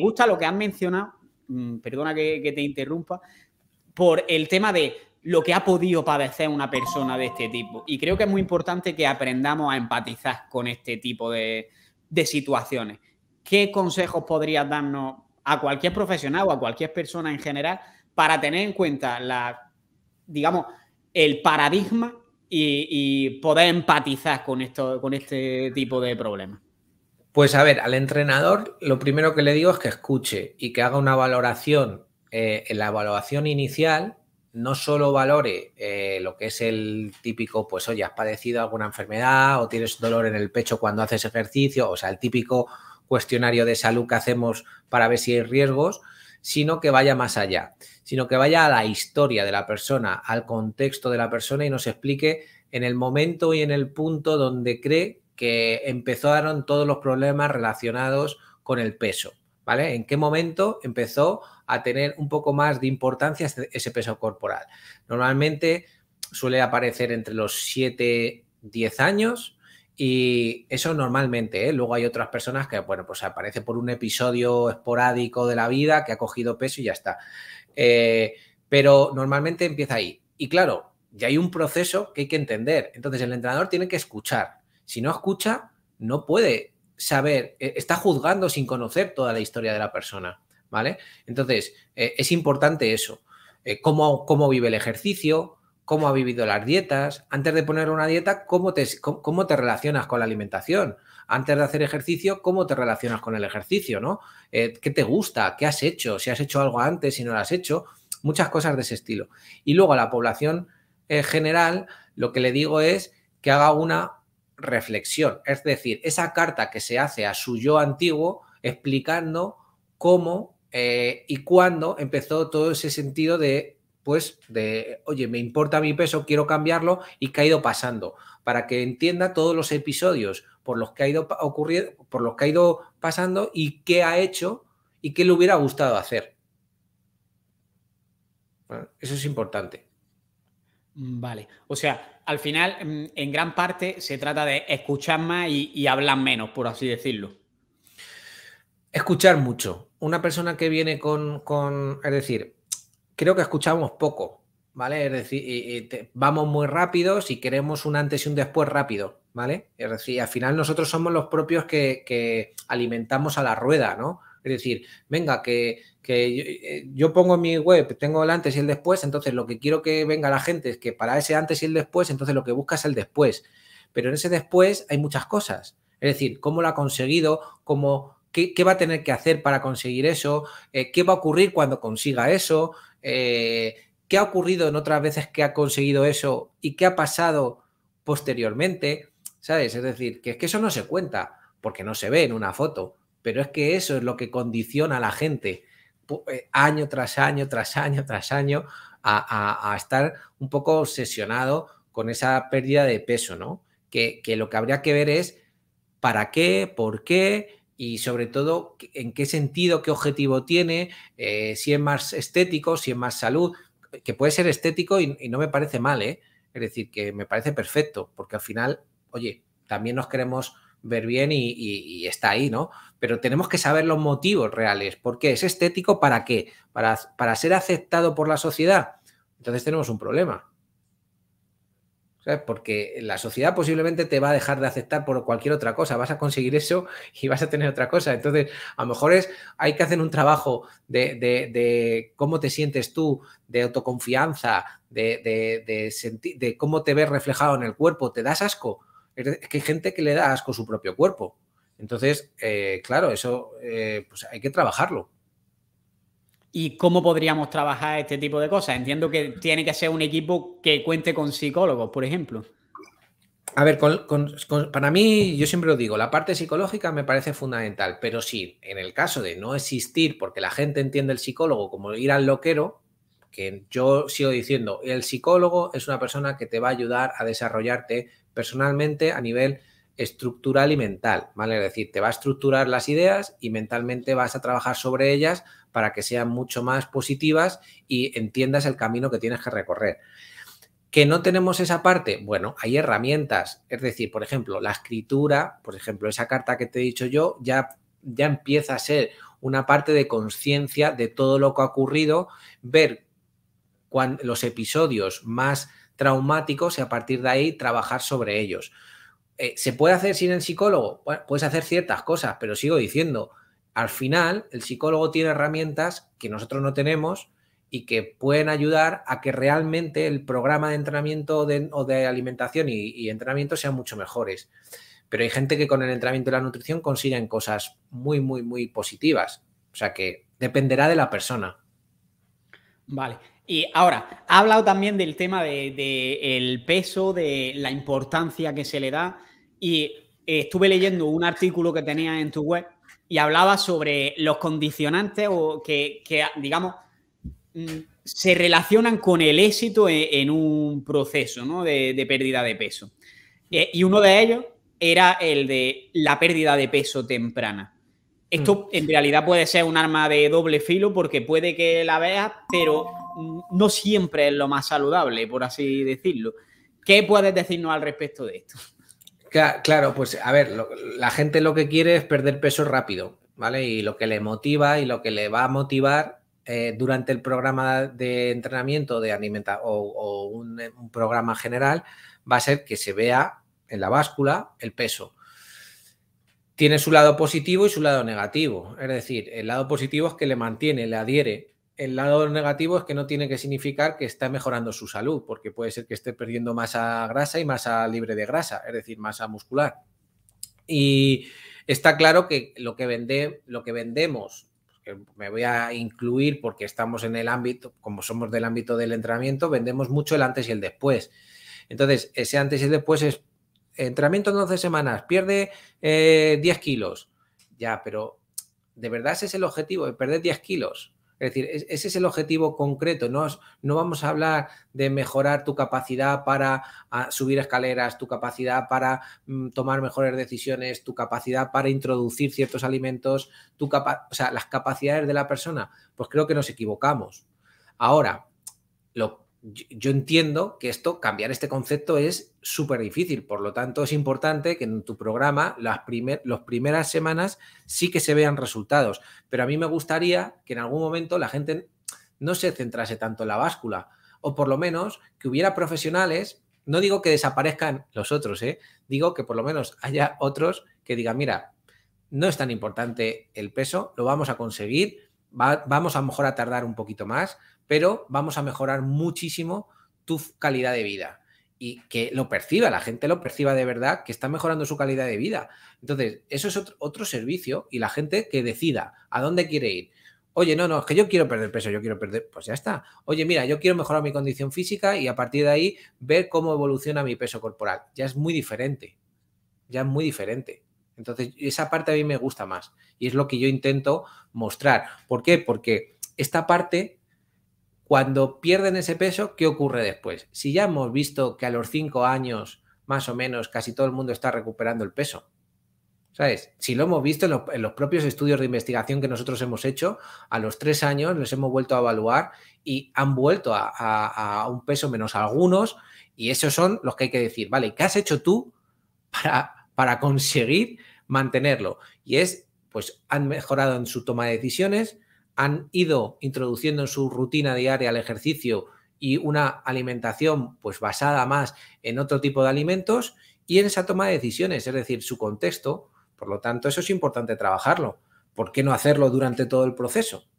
gusta lo que has mencionado, mm, perdona que, te interrumpa, por el tema de lo que ha podido padecer una persona de este tipo. Y creo que es muy importante que aprendamos a empatizar con este tipo de, situaciones. ¿Qué consejos podrías darnos a cualquier profesional o a cualquier persona en general para tener en cuenta la, digamos, el paradigma y, y poder empatizar con, esto, con este tipo de problemas? Pues a ver, al entrenador lo primero que le digo es que escuche y que haga una valoración. Eh, en la evaluación inicial no solo valore eh, lo que es el típico, pues oye, has padecido alguna enfermedad o tienes dolor en el pecho cuando haces ejercicio, o sea, el típico cuestionario de salud que hacemos para ver si hay riesgos, sino que vaya más allá, sino que vaya a la historia de la persona, al contexto de la persona y nos explique en el momento y en el punto donde cree que empezaron todos los problemas relacionados con el peso, ¿vale? ¿En qué momento empezó a tener un poco más de importancia ese peso corporal? Normalmente suele aparecer entre los 7, 10 años, y eso normalmente, ¿eh? luego hay otras personas que, bueno, pues aparece por un episodio esporádico de la vida que ha cogido peso y ya está. Eh, pero normalmente empieza ahí. Y claro, ya hay un proceso que hay que entender. Entonces el entrenador tiene que escuchar si no escucha, no puede saber, e, está juzgando sin conocer toda la historia de la persona, ¿vale? Entonces, e, es importante eso, e, cómo, cómo, vive el ejercicio, cómo ha vivido las dietas, antes de poner una dieta, cómo te, cómo, te relacionas con la alimentación, antes de hacer ejercicio, cómo te relacionas con el ejercicio, ¿no? ¿Qué te gusta? ¿Qué has hecho? Si has hecho algo antes, si no lo has hecho, muchas cosas de ese estilo. Y luego a la población eh, general, lo que le digo es que haga una reflexión, es decir, esa carta que se hace a su yo antiguo explicando cómo eh, y cuándo empezó todo ese sentido de, pues, de, oye, me importa mi peso, quiero cambiarlo y que ha ido pasando, para que entienda todos los episodios por los que ha ido ocurriendo, por los que ha ido pasando y qué ha hecho y qué le hubiera gustado hacer. eso es importante. Mm, vale, o sea, al final mm, en gran parte se trata de escuchar más y, hablar menos, por así decirlo. Escuchar mucho. Una persona que viene con, con es decir, creo que escuchamos poco, ¿vale? Es decir, vamos muy rápido si queremos un antes y un después rápido, ¿vale? Es decir, al final nosotros somos los propios que, que alimentamos a la rueda, ¿no? Es decir, venga, que, eh, yo, pongo mi web, tengo el antes y el después, entonces lo que quiero que venga la gente es que para ese antes y el después, entonces lo que busca es el después. Pero en ese después hay muchas cosas. Es decir, cómo lo ha conseguido, cómo, qué, va a tener que hacer para conseguir eso, eh, qué va a ocurrir cuando consiga eso, eh, qué ha ocurrido en otras veces que ha conseguido eso y qué ha pasado posteriormente, ¿sabes? Es decir, que es que eso no se cuenta porque no se ve en una foto. Pero es que eso es lo que condiciona a la gente eh, año tras año, tras año, tras año, a, estar un poco obsesionado con esa pérdida de peso, ¿no? Que, lo que habría que ver es para qué, por qué y sobre todo en qué sentido, qué objetivo tiene, eh, si es más estético, si es más salud, que puede ser estético y, y no me parece mal, ¿eh? Es decir, que me parece perfecto, porque al final, oye, también nos queremos ver bien y, está ahí, ¿no? Pero tenemos que saber los motivos reales. ¿Por qué? ¿Es estético para qué? ¿Para, para ser aceptado por la sociedad? Entonces tenemos un problema. Porque la sociedad posiblemente te va a dejar de aceptar por cualquier otra cosa. Vas a conseguir eso y vas a tener otra cosa. Entonces, a lo mejor es, hay que hacer un trabajo de, de, cómo te sientes tú, de autoconfianza, de, de, de cómo te ves reflejado en el cuerpo. ¿Te das asco? Es que hay gente que le da asco su propio cuerpo. Entonces, eh, claro, eso eh, pues hay que trabajarlo. ¿Y cómo podríamos trabajar este tipo de cosas? Entiendo que tiene que ser un equipo que cuente con psicólogos, por ejemplo. A ver, para mí, yo siempre lo digo, la parte psicológica me parece fundamental, pero sí, en el caso de no existir, porque la gente entiende el psicólogo como ir al loquero, que yo sigo diciendo, el psicólogo es una persona que te va a ayudar a desarrollarte personalmente a nivel estructural y mental, ¿vale? Es decir, te va a estructurar las ideas y mentalmente vas a trabajar sobre ellas para que sean mucho más positivas y entiendas el camino que tienes que recorrer. ¿Que no tenemos esa parte? Bueno, hay herramientas, es decir, por ejemplo, la escritura, por ejemplo, esa carta que te he dicho yo, ya, ya empieza a ser una parte de conciencia de todo lo que ha ocurrido, ver los episodios más traumáticos y a partir de ahí trabajar sobre ellos. Eh, ¿Se puede hacer sin el psicólogo? puedes hacer ciertas cosas, pero sigo diciendo, al final el psicólogo tiene herramientas que nosotros no tenemos y que pueden ayudar a que realmente el programa de entrenamiento o de alimentación y, y, entrenamiento sean mucho mejores. Pero hay gente que con el entrenamiento y la nutrición consiguen cosas muy, muy, muy positivas. O sea que dependerá de la persona. Vale. Y ahora, ha hablado también del tema del de, el peso, de la importancia que se le da. Y eh, estuve leyendo un artículo que tenías en tu web y hablaba sobre los condicionantes o que, digamos, mm, se relacionan con el éxito e, en, un proceso ¿no? de, pérdida de peso. Eh, y uno de ellos era el de la pérdida de peso temprana. Esto mm. en realidad puede ser un arma de doble filo porque puede que la veas, pero no siempre es lo más saludable, por así decirlo. ¿Qué puedes decirnos al respecto de esto? Claro, pues a ver, la gente lo que quiere es perder peso rápido, ¿vale? Y lo que le motiva y lo que le va a motivar eh, durante el programa de entrenamiento de alimenta o, un, un, programa general va a ser que se vea en la báscula el peso. Tiene su lado positivo y su lado negativo. Es decir, el lado positivo es que le mantiene, le adhiere el lado negativo es que no tiene que significar que está mejorando su salud, porque puede ser que esté perdiendo masa grasa y masa libre de grasa, es decir, masa muscular. Y está claro que lo que, lo que vendemos, que me voy a incluir porque estamos en el ámbito, como somos del ámbito del entrenamiento, vendemos mucho el antes y el después. Entonces, ese antes y el después es entrenamiento en 12 semanas, pierde 10 eh, kilos. Ya, pero ¿de verdad ese es el objetivo de perder 10 kilos? Es decir, ese es el objetivo concreto. No, no vamos a hablar de mejorar tu capacidad para ah, subir escaleras, tu capacidad para mm, tomar mejores decisiones, tu capacidad para introducir ciertos alimentos, tu o sea, las capacidades de la persona. Pues creo que nos equivocamos. Ahora, lo, yo entiendo que esto, cambiar este concepto es súper difícil, por lo tanto es importante que en tu programa las primeras semanas sí que se vean resultados, pero a mí me gustaría que en algún momento la gente no se centrase tanto en la báscula, o por lo menos que hubiera profesionales, no digo que desaparezcan los otros, ¿eh? digo que por lo menos haya otros que digan, mira, no es tan importante el peso, lo vamos a conseguir, vamos a lo mejor a tardar un poquito más, pero vamos a mejorar muchísimo tu calidad de vida y que lo perciba, la gente lo perciba de verdad, que está mejorando su calidad de vida. Entonces, eso es otro, servicio y la gente que decida a dónde quiere ir. Oye, no, no, es que yo quiero perder peso, yo quiero perder, pues ya está. Oye, mira, yo quiero mejorar mi condición física y a partir de ahí ver cómo evoluciona mi peso corporal. Ya es muy diferente, ya es muy diferente. Entonces, esa parte a mí me gusta más y es lo que yo intento mostrar. ¿Por qué? Porque esta parte cuando pierden ese peso, ¿qué ocurre después? Si ya hemos visto que a los cinco años, más o menos, casi todo el mundo está recuperando el peso. ¿Sabes? Si lo hemos visto en los, propios estudios de investigación que nosotros hemos hecho, a los tres años los hemos vuelto a evaluar y han vuelto a, un peso menos algunos, y esos son los que hay que decir, vale, ¿qué has hecho tú para conseguir mantenerlo? Y es, pues han mejorado en su toma de decisiones, han ido introduciendo en su rutina diaria el ejercicio y una alimentación pues basada más en otro tipo de alimentos y en esa toma de decisiones, es decir, su contexto, por lo tanto, eso es importante trabajarlo. ¿Por qué no hacerlo durante todo el proceso?